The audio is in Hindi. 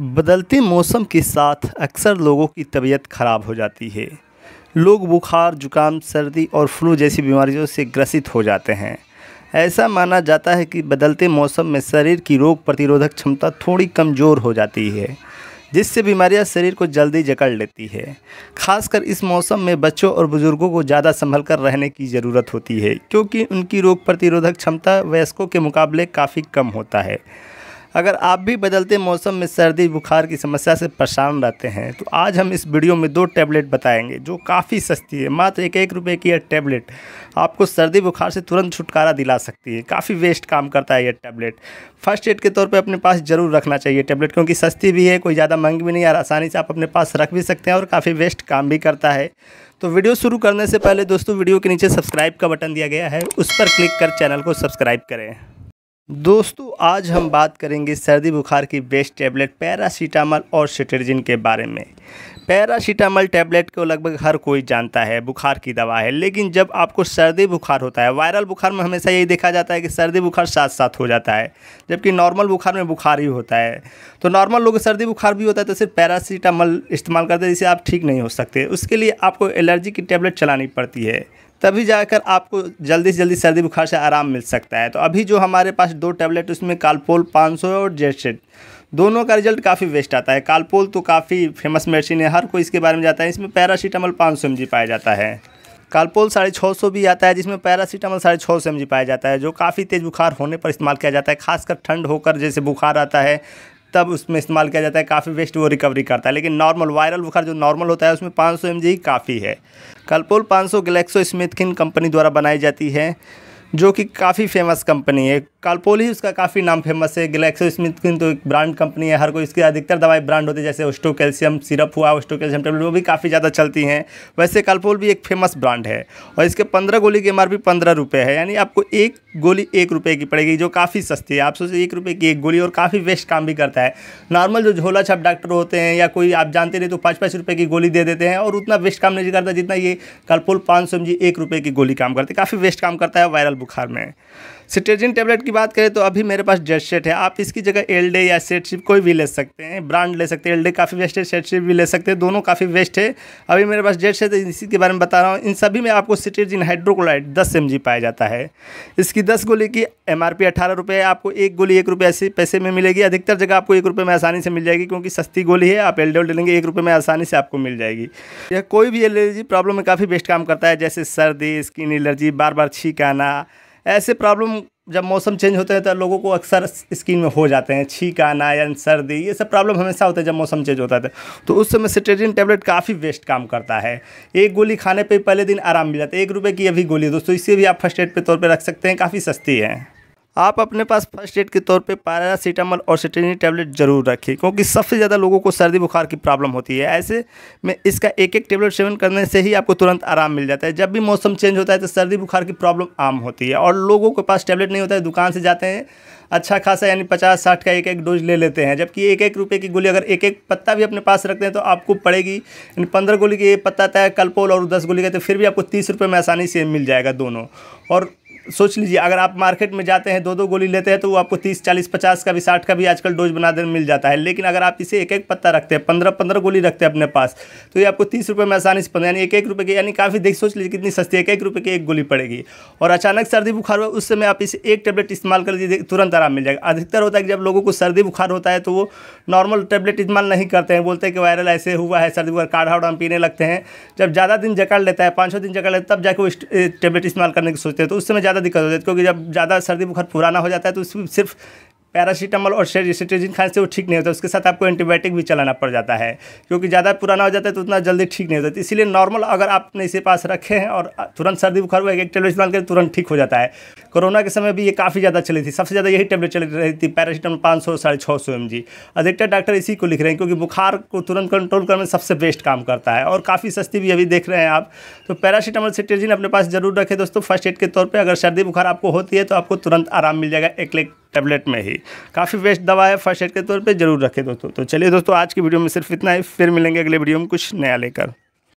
बदलते मौसम के साथ अक्सर लोगों की तबीयत ख़राब हो जाती है लोग बुखार जुकाम सर्दी और फ्लू जैसी बीमारियों से ग्रसित हो जाते हैं ऐसा माना जाता है कि बदलते मौसम में शरीर की रोग प्रतिरोधक क्षमता थोड़ी कमज़ोर हो जाती है जिससे बीमारियां शरीर को जल्दी जकड़ लेती है खासकर इस मौसम में बच्चों और बुज़ुर्गों को ज़्यादा संभल कर रहने की ज़रूरत होती है क्योंकि उनकी रोग प्रतिरोधक क्षमता वयस्कों के मुकाबले काफ़ी कम होता है अगर आप भी बदलते मौसम में सर्दी बुखार की समस्या से परेशान रहते हैं तो आज हम इस वीडियो में दो टैबलेट बताएंगे जो काफ़ी सस्ती है मात्र एक एक रुपये की यह टैबलेट आपको सर्दी बुखार से तुरंत छुटकारा दिला सकती है काफ़ी वेस्ट काम करता है यह टैबलेट फर्स्ट एड के तौर पर अपने पास ज़रूर रखना चाहिए टैबलेट क्योंकि सस्ती भी है कोई ज़्यादा महंगी भी नहीं है आसानी से आप अपने पास रख भी सकते हैं और काफ़ी वेस्ट काम भी करता है तो वीडियो शुरू करने से पहले दोस्तों वीडियो के नीचे सब्सक्राइब का बटन दिया गया है उस पर क्लिक कर चैनल को सब्सक्राइब करें दोस्तों आज हम बात करेंगे सर्दी बुखार की बेस्ट टैबलेट पैरासीटामल और सिटरजिन के बारे में पैरासीटामल टैबलेट को लगभग हर कोई जानता है बुखार की दवा है लेकिन जब आपको सर्दी बुखार होता है वायरल बुखार में हमेशा यही देखा जाता है कि सर्दी बुखार साथ साथ हो जाता है जबकि नॉर्मल बुखार में बुखार ही होता है तो नॉर्मल लोग सर्दी बुखार भी होता है तो सिर्फ पैरासीटामल इस्तेमाल करते हैं जिसे आप ठीक नहीं हो सकते उसके लिए आपको एलर्जी की टैबलेट चलानी पड़ती है तभी जाकर आपको जल्दी से जल्दी सर्दी बुखार से आराम मिल सकता है तो अभी जो हमारे पास दो टैबलेट उसमें कालपोल 500 और जेटसेट दोनों का रिजल्ट काफ़ी वेस्ट आता है कालपोल तो काफ़ी फेमस मेडिसिन है हर कोई इसके बारे में जाता है इसमें पैरासीटामल पाँच सौ पाया जाता है कालपोल साढ़े छः सौ भी आता है जिसमें पैरासीटामल साढ़े छः सौ एम पाया जाता है जो काफ़ी तेज़ बुखार होने पर इस्तेमाल किया जाता है खासकर ठंड होकर जैसे बुखार आता है तब उसमें इस्तेमाल किया जाता है काफ़ी वेस्ट वो रिकवरी करता है लेकिन नॉर्मल वायरल बुखार जो नॉर्मल होता है उसमें 500 सौ ही काफ़ी है कलपोल 500 सौ गलेक्सो स्मिथकिन कंपनी द्वारा बनाई जाती है जो कि काफ़ी फेमस कंपनी है कालपोल ही उसका काफ़ी नाम फेमस है गलेक्सो स्मिथ किन तो एक ब्रांड कंपनी है हर कोई इसकी अधिकतर दवाई ब्रांड होती है जैसे ओस्टो कैल्शियम सिरप हुआ ओस्टो कैल्शियम टेबलेट वो भी काफ़ी ज़्यादा चलती हैं वैसे कालपोल भी एक फेमस ब्रांड है और इसके पंद्रह गोली की एम आर पंद्रह रुपये है यानी आपको एक गोली एक रुपये की पड़ेगी जो काफ़ी सस्ती है आप सोचिए एक रुपये की एक गोली और काफ़ी वेस्ट काम भी करता है नॉर्मल जो झोला छप डॉक्टर होते हैं या कोई आप जानते नहीं तो पाँच पाँच रुपये की गोली दे देते हैं और उतना वेस्ट काम नहीं करता जितना ये कालपोल पाँच सौ एक रुपये की गोली काम करती है काफ़ी वेस्ट काम करता है वायरल बुखार में सिटेजिन टेबलेट की बात करें तो अभी मेरे पास सेट है आप इसकी जगह एलडे या सेटशिप कोई भी ले सकते हैं ब्रांड ले सकते हैं एलडे काफ़ी बेस्ट है सेटशिप भी ले सकते हैं दोनों काफ़ी बेस्ट है अभी मेरे पास सेट है इसी के बारे में बता रहा हूँ इन सभी में आपको सिटेजिन हाइड्रोक्लाइड दस एम पाया जाता है इसकी दस गोली की एम आर पी आपको एक गोली एक रुपये ऐसे पैसे में मिलेगी अधिकतर जगह आपको एक रुपये में आसानी से मिल जाएगी क्योंकि सस्ती गोली है आप एलडे लेंगे एक रुपये में आसानी से आपको मिल जाएगी यह कोई भी एलर्जी प्रॉब्लम में काफ़ी बेस्ट काम करता है जैसे सर्दी स्किन एलर्जी बार बार छीक आना ऐसे प्रॉब्लम जब मौसम चेंज होते हैं तो लोगों को अक्सर स्किन में हो जाते हैं छींक आना या सर्दी ये सब प्रॉब्लम हमेशा होता है जब मौसम चेंज होता है तो, तो उस समय सिट्रेजिन टेबलेट काफ़ी वेस्ट काम करता है एक गोली खाने पे पहले दिन आराम मिल जाता है एक रुपये की अभी गोली दोस्तों इसे भी आप फर्स्ट एड के तौर पर रख सकते हैं काफ़ी सस्ती है आप अपने पास फर्स्ट एड के तौर पे पैरासीटामल और सिटेनी टैबलेट ज़रूर रखें क्योंकि सबसे ज़्यादा लोगों को सर्दी बुखार की प्रॉब्लम होती है ऐसे में इसका एक एक टेबलेट सेवन करने से ही आपको तुरंत आराम मिल जाता है जब भी मौसम चेंज होता है तो सर्दी बुखार की प्रॉब्लम आम होती है और लोगों के पास टैबलेट नहीं होता है दुकान से जाते हैं अच्छा खासा यानी पचास साठ का एक एक डोज ले लेते हैं जबकि एक एक रुपये की गोली अगर एक एक पत्ता भी अपने पास रखते हैं तो आपको पड़ेगी यानी पंद्रह गोली की पत्ता आता है कलपोल और दस गोली का तो फिर भी आपको तीस रुपये में आसानी से मिल जाएगा दोनों और सोच लीजिए अगर आप मार्केट में जाते हैं दो दो गोली लेते हैं तो वो आपको तीस चालीस पचास का भी साठ का भी आजकल डोज बना देने मिल जाता है लेकिन अगर आप इसे एक एक पत्ता रखते हैं पंद्रह पंद्रह गोली रखते हैं अपने पास तो ये आपको तीस रुपये में आसानी से पंद्रह यानी एक एक रुपये की यानी काफ़ी देख सोच लीजिए कितनी सस्ती एक एक रुपये की एक गोली पड़ेगी और अचानक सर्दी बुखार हुआ उस समय आप इसे एक टेबलेट इस्तेमाल कर लीजिए तुरंत आराम मिल जाएगा अधिकतर होता है कि जब लोगों को सर्दी बुखार होता है तो वो नॉर्मल टेबलेट इस्तेमाल नहीं करते हैं बोलते हैं कि वायरल ऐसे हुआ है सर्दी बुखार काढ़ा उड़ा पीने लगते हैं जब ज़्यादा दिन जकड़ लेता है पाँच छः दिन जकड़ लेता है तब जाके वो टेबलेट इस्तेमाल करने की सोचते हैं तो उस समय ज़्यादा ज़्यादा दिक्कत हो जाती है क्योंकि जब ज़्यादा सर्दी बुखार पुराना हो जाता है तो उसमें सिर्फ पैरासीटामल और सेरिसिट्रीजिन खाने से वो ठीक नहीं होता उसके साथ आपको एंटीबायोटिक भी चलाना पड़ जाता है क्योंकि ज़्यादा पुराना हो जाता है तो उतना जल्दी ठीक नहीं होता है तो इसलिए नॉर्मल अगर आपने इसे पास रखे हैं और तुरंत सर्दी बुखार हुआ एक टेबलेट इस्तेमाल करें तुरंत ठीक हो जाता है कोरोना के समय भी ये काफ़ी ज़्यादा चली थी सबसे ज़्यादा यही टेबलेट चली रही थी पैरासीटामल पाँच सौ साढ़े छः सौ एम जी अधिकतर डॉक्टर इसी को लिख रहे हैं क्योंकि बुखार को तुरंत कंट्रोल करने में सबसे बेस्ट काम करता है और काफ़ी सस्ती भी अभी देख रहे हैं आप तो पैरासीटामल सिटेजिन अपने पास जरूर रखें दोस्तों फर्स्ट एड के तौर पर अगर सर्दी बुखार आपको होती है तो आपको तुरंत आराम मिल जाएगा एक लेक टैबलेट में ही काफ़ी बेस्ट दवा है फर्स्ट एड के तौर पर जरूर रखें दोस्तों तो चलिए दोस्तों आज की वीडियो में सिर्फ इतना ही फिर मिलेंगे अगले वीडियो में कुछ नया लेकर